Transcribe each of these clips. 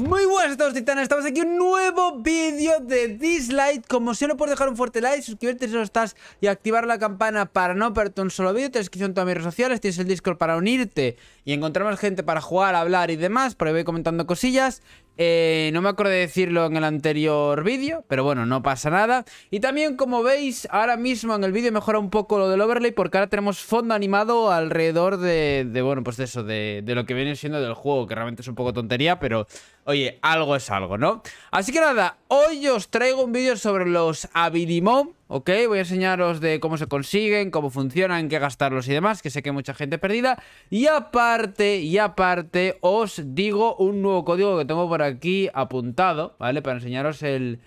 Muy buenas a todos titanes, estamos aquí en un nuevo vídeo de Dislike Como siempre no puedes dejar un fuerte like, suscribirte si no estás y activar la campana para no perderte un solo vídeo Tienes descripción en todas mis redes sociales, tienes el Discord para unirte y encontrar más gente para jugar, hablar y demás Por ahí voy comentando cosillas eh, no me acordé de decirlo en el anterior vídeo, pero bueno, no pasa nada. Y también, como veis, ahora mismo en el vídeo mejora un poco lo del overlay porque ahora tenemos fondo animado alrededor de, de bueno, pues de eso, de, de lo que viene siendo del juego, que realmente es un poco tontería, pero oye, algo es algo, ¿no? Así que nada, Hoy os traigo un vídeo sobre los Abilimon, ¿ok? Voy a enseñaros de cómo se consiguen, cómo funcionan, qué gastarlos y demás, que sé que hay mucha gente perdida. Y aparte, y aparte, os digo un nuevo código que tengo por aquí apuntado, ¿vale? Para enseñaros el,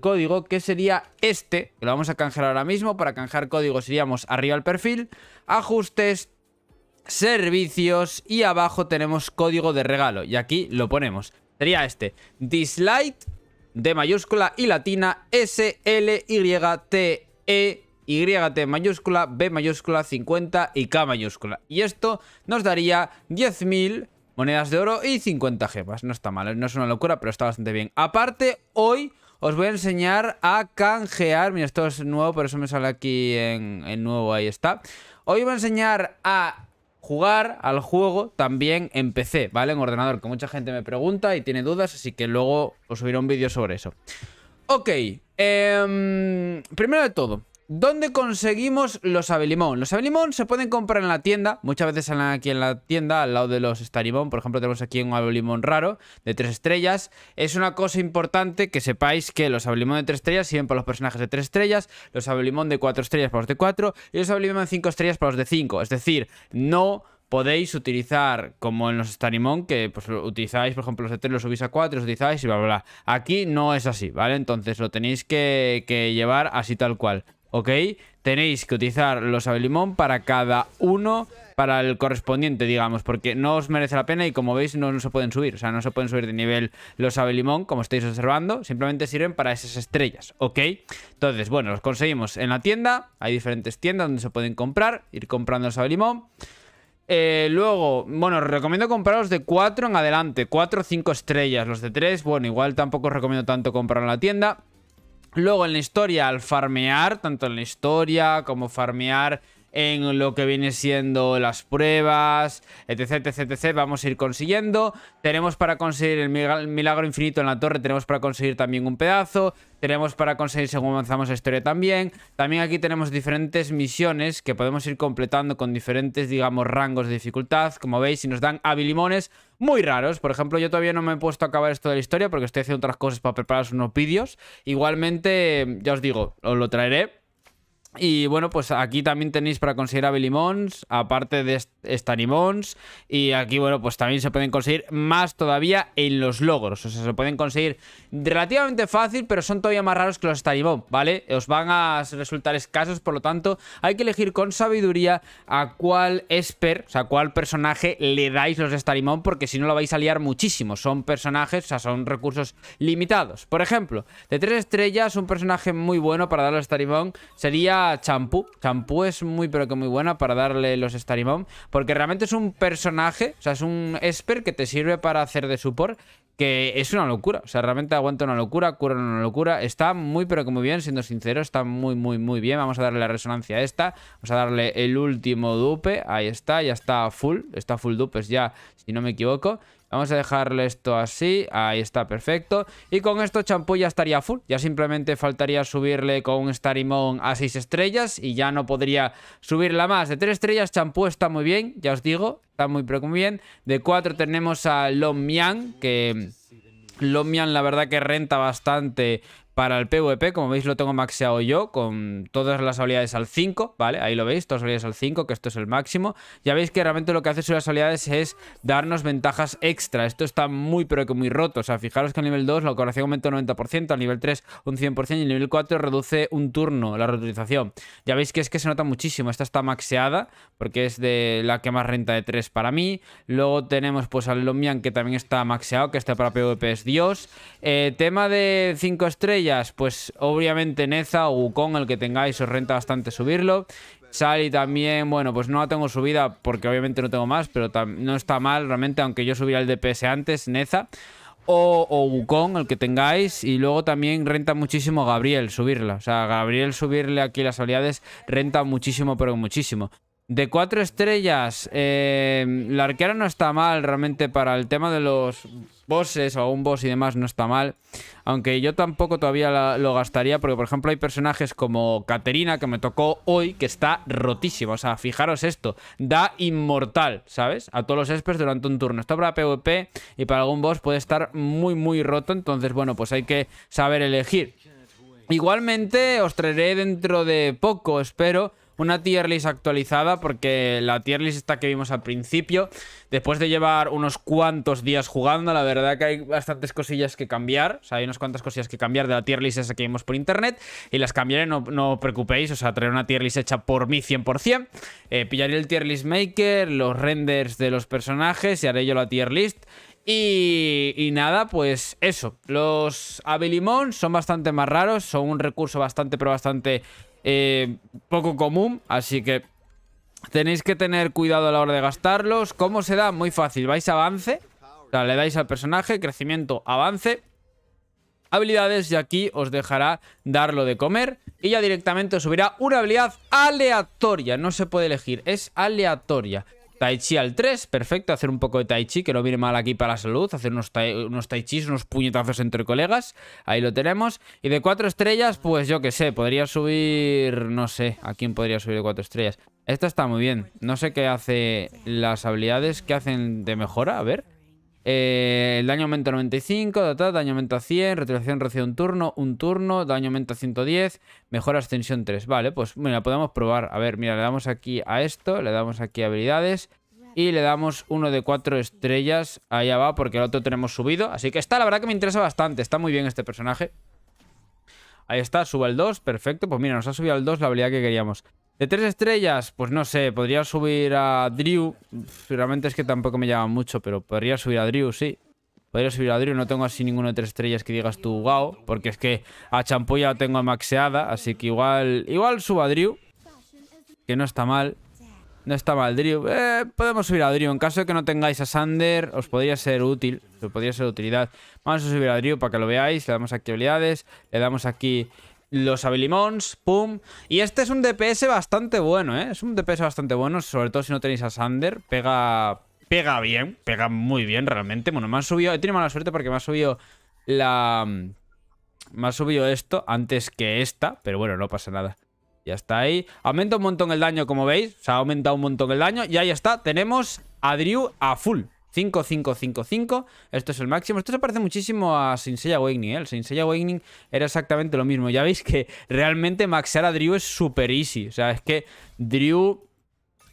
código, que sería este, que lo vamos a canjear ahora mismo. Para canjear códigos iríamos arriba al perfil, ajustes, servicios y abajo tenemos código de regalo. Y aquí lo ponemos. Sería este, dislike D mayúscula y latina S, L, Y, T, E, Y, T mayúscula, B mayúscula, 50 y K mayúscula. Y esto nos daría 10.000 monedas de oro y 50 gemas. No está mal, ¿eh? no es una locura, pero está bastante bien. Aparte, hoy os voy a enseñar a canjear. Mira, esto es nuevo, por eso me sale aquí en, nuevo, ahí está. Hoy voy a enseñar a jugar al juego también en PC, ¿vale? En ordenador, que mucha gente me pregunta y tiene dudas, así que luego os subiré un vídeo sobre eso. Ok, em, primero de todo, ¿Dónde conseguimos los Abelimón? Los Abelimón se pueden comprar en la tienda. Muchas veces salen aquí en la tienda, al lado de los Starimón. Por ejemplo, tenemos aquí un Abelimón raro de tres estrellas. Es una cosa importante que sepáis que los Abelimón de tres estrellas sirven para los personajes de tres estrellas, los Abelimón de cuatro estrellas para los de cuatro y los Abelimón de cinco estrellas para los de 5 Es decir, no podéis utilizar, como en los Starimón que pues, utilizáis, por ejemplo, los de 3 los subís a 4, los utilizáis y bla, bla, bla. Aquí no es así, ¿vale? Entonces lo tenéis que llevar así tal cual. ¿ok? Tenéis que utilizar los abelimón para cada uno, para el correspondiente, digamos, porque no os merece la pena y como veis no, se pueden subir, o sea, no se pueden subir de nivel los limón, como estáis observando, simplemente sirven para esas estrellas, ¿ok? Entonces, bueno, los conseguimos en la tienda, hay diferentes tiendas donde se pueden comprar, ir comprando los abelimón eh, luego, bueno, os recomiendo compraros de 4 en adelante, 4 o 5 estrellas, los de 3, bueno, igual tampoco os recomiendo tanto comprar en la tienda. Luego en la historia, al farmear, tanto en la historia como farmear en lo que viene siendo las pruebas, etc, etc, etc. Vamos a ir consiguiendo. Tenemos para conseguir el milagro infinito en la torre, tenemos para conseguir también un pedazo. Tenemos para conseguir según avanzamos la historia también. También aquí tenemos diferentes misiones que podemos ir completando con diferentes, digamos, rangos de dificultad. Como veis, y nos dan habilimones muy raros. Por ejemplo, yo todavía no me he puesto a acabar esto de la historia porque estoy haciendo otras cosas para preparar unos vídeos. Igualmente, ya os digo, os lo traeré y bueno, pues aquí también tenéis para conseguir a aparte de Starimons, Y aquí, bueno, pues también se pueden conseguir más todavía en los logros. O sea, se pueden conseguir relativamente fácil, pero son todavía más raros que los Starimons, ¿vale? Os van a resultar escasos, por lo tanto, hay que elegir con sabiduría a cuál esper, o sea, cuál personaje le dais los Starimons, porque si no lo vais a liar muchísimo. Son personajes, o sea, son recursos limitados. Por ejemplo, de tres estrellas, un personaje muy bueno para dar los Starimons, sería... Champú. Champú es muy pero que muy buena para darle los Starry Porque realmente es un personaje, o sea, es un Esper que te sirve para hacer de support. Que es una locura. O sea, realmente aguanta una locura, cura una locura. Está muy pero que muy bien, siendo sincero. Está muy, muy, muy bien. Vamos a darle la resonancia a esta. Vamos a darle el último dupe. Ahí está, ya está full. Está full dupes ya, si no me equivoco. Vamos a dejarle esto así. Ahí está, perfecto. Y con esto champú ya estaría full. Ya simplemente faltaría subirle con un Starimon a 6 estrellas y ya no podría subirla más. De 3 estrellas champú está muy bien, ya os digo. Está muy, bien. De 4 tenemos a Long Mian, que... Lomian la verdad que renta bastante para el PvP. Como veis lo tengo maxeado yo con todas las habilidades al 5, ¿vale? Ahí lo veis, todas las habilidades al 5, que esto es el máximo. Ya veis que realmente lo que hace las habilidades es darnos ventajas extra. Esto está muy pero que muy roto. O sea, fijaros que al nivel 2 la curación aumenta un 90%, al nivel 3 un 100% y al nivel 4 reduce un turno la reutilización. Ya veis que es que se nota muchísimo. Esta está maxeada porque es de la que más renta de 3 para mí. Luego tenemos pues al Lomian que también está maxeado, que está para PvP es Dios. Eh, tema de 5 estrellas pues obviamente Neza o Wukong, el que tengáis, os renta bastante subirlo. Sally también, bueno, pues no la tengo subida porque obviamente no tengo más, pero no está mal realmente, aunque yo subiera el DPS antes, Neza. O, o, Wukong, el que tengáis. Y luego también renta muchísimo Gabriel subirla. O sea, Gabriel subirle aquí las habilidades renta muchísimo, pero muchísimo. De cuatro estrellas, eh, la arquera no está mal realmente para el tema de los bosses o un boss y demás, no está mal. Aunque yo tampoco todavía lo gastaría porque, por ejemplo, hay personajes como Caterina que me tocó hoy que está rotísima. O sea, fijaros esto, da inmortal, ¿sabes? A todos los espers durante un turno. Esto para PvP y para algún boss puede estar muy, muy roto. Entonces, bueno, pues hay que saber elegir. Igualmente os traeré dentro de poco, espero, una tier list actualizada porque la tier list esta que vimos al principio, después de llevar unos cuantos días jugando, la verdad que hay bastantes cosillas que cambiar, o sea, hay unas cuantas cosillas que cambiar de la tier list esa que vimos por internet y las cambiaré, no, os preocupéis, o sea, traeré una tier list hecha por mí 100%, eh, pillaré el tier list maker, los renders de los personajes y haré yo la tier list. Y, nada, pues eso. Los Abilimón son bastante más raros, son un recurso bastante, pero bastante eh, poco común. Así que tenéis que tener cuidado a la hora de gastarlos. ¿Cómo se da? Muy fácil. Vais a avance, le dais al personaje, crecimiento, avance, habilidades y aquí os dejará darlo de comer. Y ya directamente os subirá una habilidad aleatoria, no se puede elegir, es aleatoria. Tai Chi al 3, perfecto, hacer un poco de Tai Chi, que no viene mal aquí para la salud, hacer unos Tai, unos unos puñetazos entre colegas, ahí lo tenemos. Y de 4 estrellas, pues yo qué sé, podría subir, no sé, ¿a quién podría subir de 4 estrellas? Esta está muy bien, no sé qué hace las habilidades, que hacen de mejora, a ver. Eh, el daño aumento 95, daño aumento 100, retiración recibe un turno, un turno, daño aumento 110, mejora ascensión 3. Vale, pues mira, podemos probar. A ver, mira, le damos aquí a esto, le damos aquí a habilidades y le damos uno de cuatro estrellas. ahí va, porque el otro tenemos subido. Así que está, la verdad que me interesa bastante. Está muy bien este personaje. Ahí está, suba el 2, perfecto. Pues mira, nos ha subido el 2 la habilidad que queríamos. De tres estrellas, pues no sé, podría subir a Drew. Realmente es que tampoco me llama mucho, pero podría subir a Drew, sí. Podría subir a Drew, no tengo así ninguno de tres estrellas que digas tú, GAO. porque es que a Champú ya tengo maxeada, así que igual, igual subo a Drew, que no está mal. No está mal, Drew. Eh, podemos subir a Drew. En caso de que no tengáis a Sander, os podría ser útil. Os podría ser utilidad. Vamos a subir a Drew para que lo veáis. Le damos actividades, Le damos aquí los Abilimons, pum. Y este es un DPS bastante bueno, ¿eh? Es un DPS bastante bueno, sobre todo si no tenéis a Sander. Pega, pega bien, pega muy bien realmente. Bueno, me han subido... He tenido mala suerte porque me ha subido la... Me ha subido esto antes que esta, pero bueno, no pasa nada. Ya está ahí. Aumenta un montón el daño, como veis. Se ha aumentado un montón el daño. Y ahí está, tenemos a Drew a full. 5, 5, 5, 5. Esto es el máximo. Esto se parece muchísimo a Sensei Awakening. ¿eh? El Sensei Awakening era exactamente lo mismo. Ya veis que realmente maxear a Drew es súper easy. O sea, es que Drew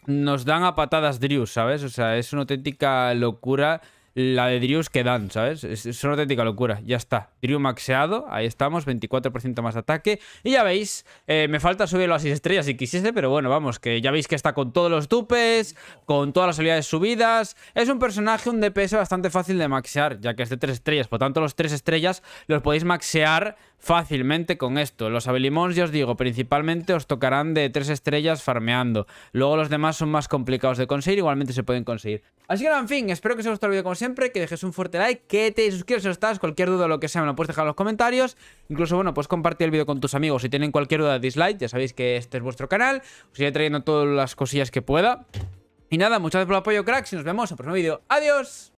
nos dan a patadas Drew, ¿sabes? O sea, es una auténtica locura la de Drews que dan, ¿sabes? Es, una auténtica locura, ya está. Drew maxeado, ahí estamos, 24% más de ataque. Y ya veis, eh, me falta subirlo a 6 estrellas si quisiese, pero bueno, vamos, que ya veis que está con todos los dupes, con todas las habilidades subidas. Es un personaje, un DPS bastante fácil de maxear, ya que es de 3 estrellas. Por tanto, los 3 estrellas los podéis maxear fácilmente con esto. Los abelimons, ya os digo, principalmente os tocarán de 3 estrellas farmeando. Luego los demás son más complicados de conseguir, igualmente se pueden conseguir. Así que nada, en fin, espero que os haya gustado el vídeo como siempre, que dejes un fuerte like, que te suscribas si no estás, cualquier duda o lo que sea me lo puedes dejar en los comentarios. Incluso, bueno, pues compartir el vídeo con tus amigos. Si tienen cualquier duda, dislike, ya sabéis que este es vuestro canal. Os iré trayendo todas las cosillas que pueda. Y nada, muchas gracias por el apoyo, cracks, y nos vemos en el próximo vídeo. ¡Adiós!